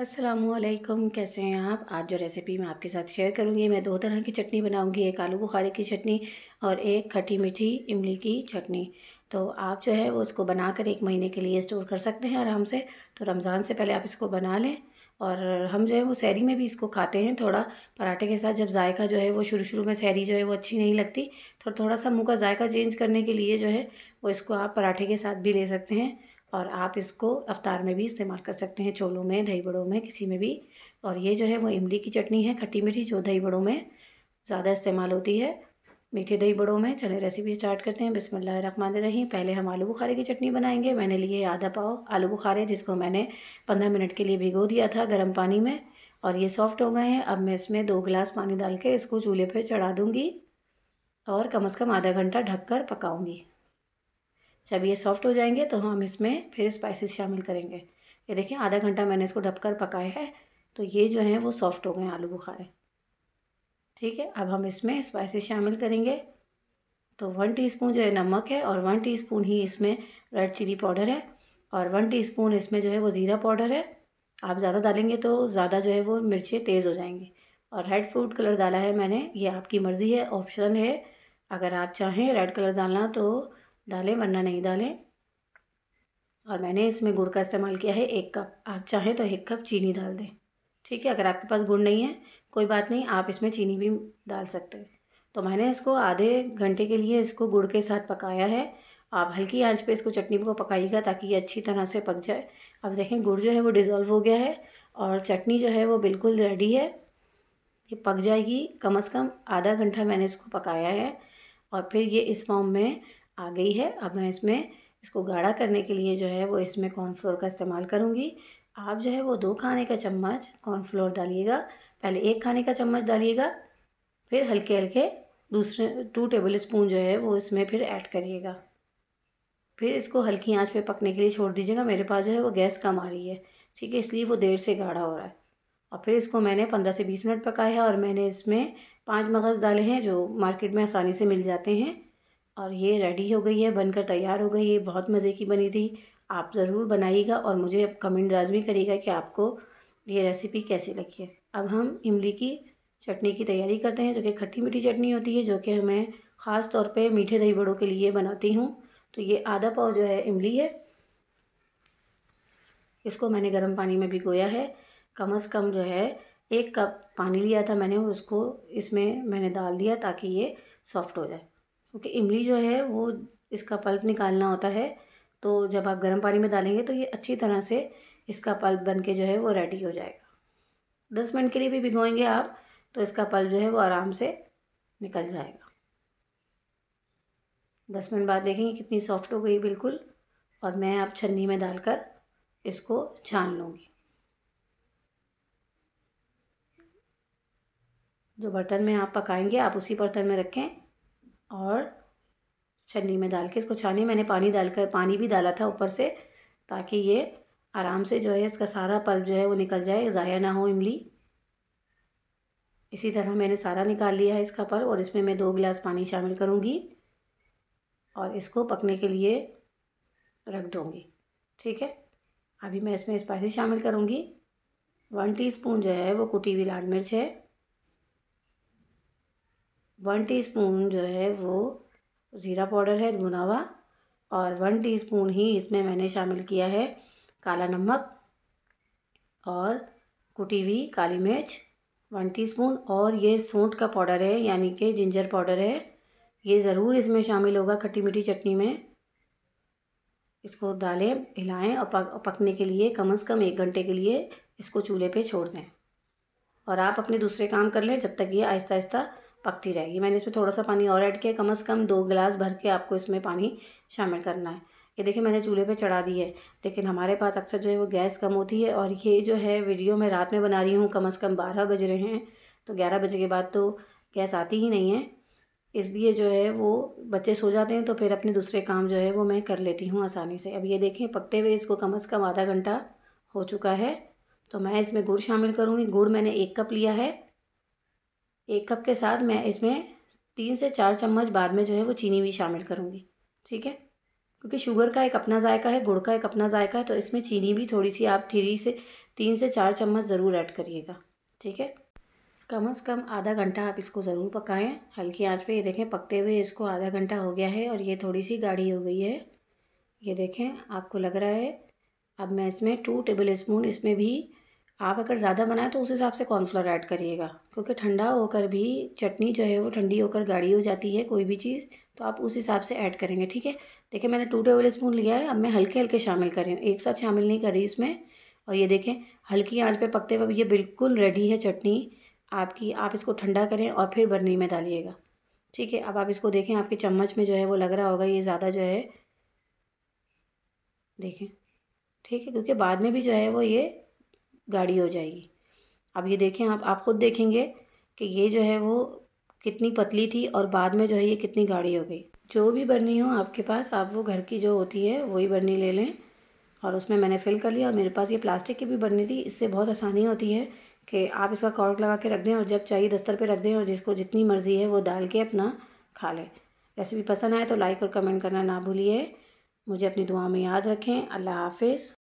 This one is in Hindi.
असलम कैसे हैं आप आज जो रेसिपी मैं आपके साथ शेयर करूंगी मैं दो तरह की चटनी बनाऊंगी एक आलू बुखारे की चटनी और एक खट्टी मीठी इमली की चटनी तो आप जो है वो उसको बना कर एक महीने के लिए स्टोर कर सकते हैं आराम से तो रमज़ान से पहले आप इसको बना लें और हम जो है वो सैरी में भी इसको खाते हैं थोड़ा पराठे के साथ जब जायका जो है वो शुरू शुरू में सैरी जो है वो अच्छी नहीं लगती तो थोड़ा सा मुँह का जायका चेंज करने के लिए जो है वो इसको आप पराठे के साथ भी ले सकते हैं और आप इसको अवतार में भी इस्तेमाल कर सकते हैं छोलों में दही बड़ों में किसी में भी और ये जो है वो इमली की चटनी है खट्टी मीठी जो दही बड़ों में ज़्यादा इस्तेमाल होती है मीठे दही बड़ों में चले रेसिपी स्टार्ट करते हैं बिस्मिल्लाह रखमान रहीम पहले हम आलू बुखारे की चटनी बनाएंगे मैंने लिए आधा पाव आलू बुखारे जिसको मैंने पंद्रह मिनट के लिए भिगो दिया था गर्म पानी में और ये सॉफ्ट हो गए हैं अब मैं इसमें दो गिलास पानी डाल के इसको चूल्हे पर चढ़ा दूँगी और कम अज़ कम आधा घंटा ढककर पकाऊँगी जब ये सॉफ्ट हो जाएंगे तो हम इसमें फिर स्पाइसेस शामिल करेंगे ये देखिए आधा घंटा मैंने इसको ढककर पकाया है तो ये जो है वो सॉफ्ट हो गए आलू बुखारे ठीक है अब हम इसमें स्पाइसेस शामिल करेंगे तो वन टीस्पून जो है नमक है और वन टीस्पून ही इसमें रेड चिली पाउडर है और वन टीस्पून इसमें जो है वो ज़ीरा पाउडर है आप ज़्यादा डालेंगे तो ज़्यादा जो है वो मिर्चें तेज़ हो जाएंगी और रेड फूड कलर डाला है मैंने ये आपकी मर्ज़ी है ऑप्शन है अगर आप चाहें रेड कलर डालना तो डालें वरना नहीं डालें और मैंने इसमें गुड़ का इस्तेमाल किया है एक कप आप चाहें तो एक कप चीनी डाल दें ठीक है अगर आपके पास गुड़ नहीं है कोई बात नहीं आप इसमें चीनी भी डाल सकते हैं तो मैंने इसको आधे घंटे के लिए इसको गुड़ के साथ पकाया है आप हल्की आंच पे इसको चटनी को पकाइएगा ताकि ये अच्छी तरह से पक जाए अब देखें गुड़ जो है वो डिज़ोल्व हो गया है और चटनी जो है वो बिल्कुल रेडी है ये पक जाएगी कम से कम आधा घंटा मैंने इसको पकाया है और फिर ये इस फॉर्म में आ गई है अब मैं इसमें इसको गाढ़ा करने के लिए जो है वो इसमें कॉर्नफ्लोर का इस्तेमाल करूँगी आप जो है वो दो खाने का चम्मच कॉर्नफ्लोर डालिएगा पहले एक खाने का चम्मच डालिएगा फिर हल्के हल्के दूसरे टू टेबल स्पून जो है वो इसमें फिर ऐड करिएगा फिर इसको हल्की आंच पे पकने के लिए छोड़ दीजिएगा मेरे पास जो है वो गैस कम आ रही है ठीक है इसलिए वो देर से गाढ़ा हो रहा है और फिर इसको मैंने पंद्रह से बीस मिनट पकाया है और मैंने इसमें पाँच मगज़ डाले हैं जो मार्केट में आसानी से मिल जाते हैं और ये रेडी हो गई है बनकर तैयार हो गई है बहुत मज़े की बनी थी आप ज़रूर बनाइएगा और मुझे अब कमेंट लाजमी करिएगा कि आपको ये रेसिपी कैसी लगी है अब हम इमली की चटनी की तैयारी करते हैं जो कि खट्टी मीठी चटनी होती है जो कि हमें ख़ास तौर पे मीठे दही बड़ों के लिए बनाती हूँ तो ये आधा पाव जो है इमली है इसको मैंने गर्म पानी में भिगोया है कम अज़ कम जो है एक कप पानी लिया था मैंने उसको इसमें मैंने डाल दिया ताकि ये सॉफ्ट हो जाए क्योंकि इमली जो है वो इसका पल्प निकालना होता है तो जब आप गर्म पानी में डालेंगे तो ये अच्छी तरह से इसका पल्प बन के जो है वो रेडी हो जाएगा दस मिनट के लिए भी भिगोएंगे आप तो इसका पल्प जो है वो आराम से निकल जाएगा दस मिनट बाद देखेंगे कितनी सॉफ्ट हो गई बिल्कुल और मैं आप छन्नी में डालकर इसको छान लूँगी जो बर्तन में आप पकाएंगे आप उसी बर्तन में रखें और छन्नी में डाल के इसको छानी मैंने पानी डालकर पानी भी डाला था ऊपर से ताकि ये आराम से जो है इसका सारा पल्प जो है वो निकल जाए ज़ाया ना हो इमली इसी तरह मैंने सारा निकाल लिया है इसका पल्प और इसमें मैं दो गिलास पानी शामिल करूँगी और इसको पकने के लिए रख दूँगी ठीक है अभी मैं इसमें स्पाइसी शामिल करूँगी वन टीस्पून जो है वो कुटी हुई लाल मिर्च है वन टीस्पून जो है वो ज़ीरा पाउडर है भुना हुआ और वन टीस्पून ही इसमें मैंने शामिल किया है काला नमक और कुटी हुई काली मिर्च वन टीस्पून और ये सौंठ का पाउडर है यानी कि जिंजर पाउडर है ये ज़रूर इसमें शामिल होगा खट्टी मीठी चटनी में इसको डालें हिलाएं और पक, पकने के लिए कम से कम एक घंटे के लिए इसको चूल्हे पे छोड़ दें और आप अपने दूसरे काम कर लें जब तक ये आहिस्ता आहिस्ता पकती रहेगी मैंने इसमें थोड़ा सा पानी और ऐड किया कम से कम दो गिलास भर के आपको इसमें पानी शामिल करना है ये देखिए मैंने चूल्हे पे चढ़ा दी है लेकिन हमारे पास अक्सर जो है वो गैस कम होती है और ये जो है वीडियो मैं रात में बना रही हूँ कम से कम बारह बज रहे हैं तो ग्यारह बजे के बाद तो गैस आती ही नहीं है इसलिए जो है वो बच्चे सो जाते हैं तो फिर अपने दूसरे काम जो है वो मैं कर लेती हूँ आसानी से अब ये देखें पकते हुए इसको कम से कम आधा घंटा हो चुका है तो मैं इसमें गुड़ शामिल करूँगी गुड़ मैंने एक कप लिया है एक कप के साथ मैं इसमें तीन से चार चम्मच बाद में जो है वो चीनी भी शामिल करूँगी ठीक है क्योंकि शुगर का एक अपना जायका है गुड़ का एक अपना जायका है तो इसमें चीनी भी थोड़ी सी आप थ्री से तीन से चार चम्मच ज़रूर ऐड करिएगा ठीक है कम से कम आधा घंटा आप इसको ज़रूर पकाएं हल्की आंच पे ये देखें पकते हुए इसको आधा घंटा हो गया है और ये थोड़ी सी गाढ़ी हो गई है ये देखें आपको लग रहा है अब मैं इसमें टू टेबल स्पून इसमें भी आप अगर ज़्यादा बनाए तो उस हिसाब से कॉर्नफ्लोर ऐड करिएगा क्योंकि ठंडा होकर भी चटनी जो है वो ठंडी होकर गाढ़ी हो जाती है कोई भी चीज़ तो आप उस हिसाब से ऐड करेंगे ठीक है देखिए मैंने टू टेबल स्पून लिया है अब मैं हल्के हल्के शामिल कर रही हूँ एक साथ शामिल नहीं कर रही इसमें और ये देखें हल्की आँच पर पकते हुए ये बिल्कुल रेडी है चटनी आपकी आप इसको ठंडा करें और फिर बर्नी में डालिएगा ठीक है अब आप इसको देखें आपके चम्मच में जो है वो लग रहा होगा ये ज़्यादा जो है देखें ठीक है क्योंकि बाद में भी जो है वो ये गाढ़ी हो जाएगी अब ये देखें आप आप ख़ुद देखेंगे कि ये जो है वो कितनी पतली थी और बाद में जो है ये कितनी गाढ़ी हो गई जो भी बर्नी हो आपके पास आप वो घर की जो होती है वही बर्नी ले लें और उसमें मैंने फिल कर लिया और मेरे पास ये प्लास्टिक की भी बर्नी थी इससे बहुत आसानी होती है कि आप इसका कॉर्क लगा के रख दें और जब चाहिए दस्तर पे रख दें और जिसको जितनी मर्ज़ी है वो डाल के अपना खा लें रेसिपी पसंद आए तो लाइक और कमेंट करना ना भूलिए मुझे अपनी दुआ में याद रखें अल्लाह हाफिज़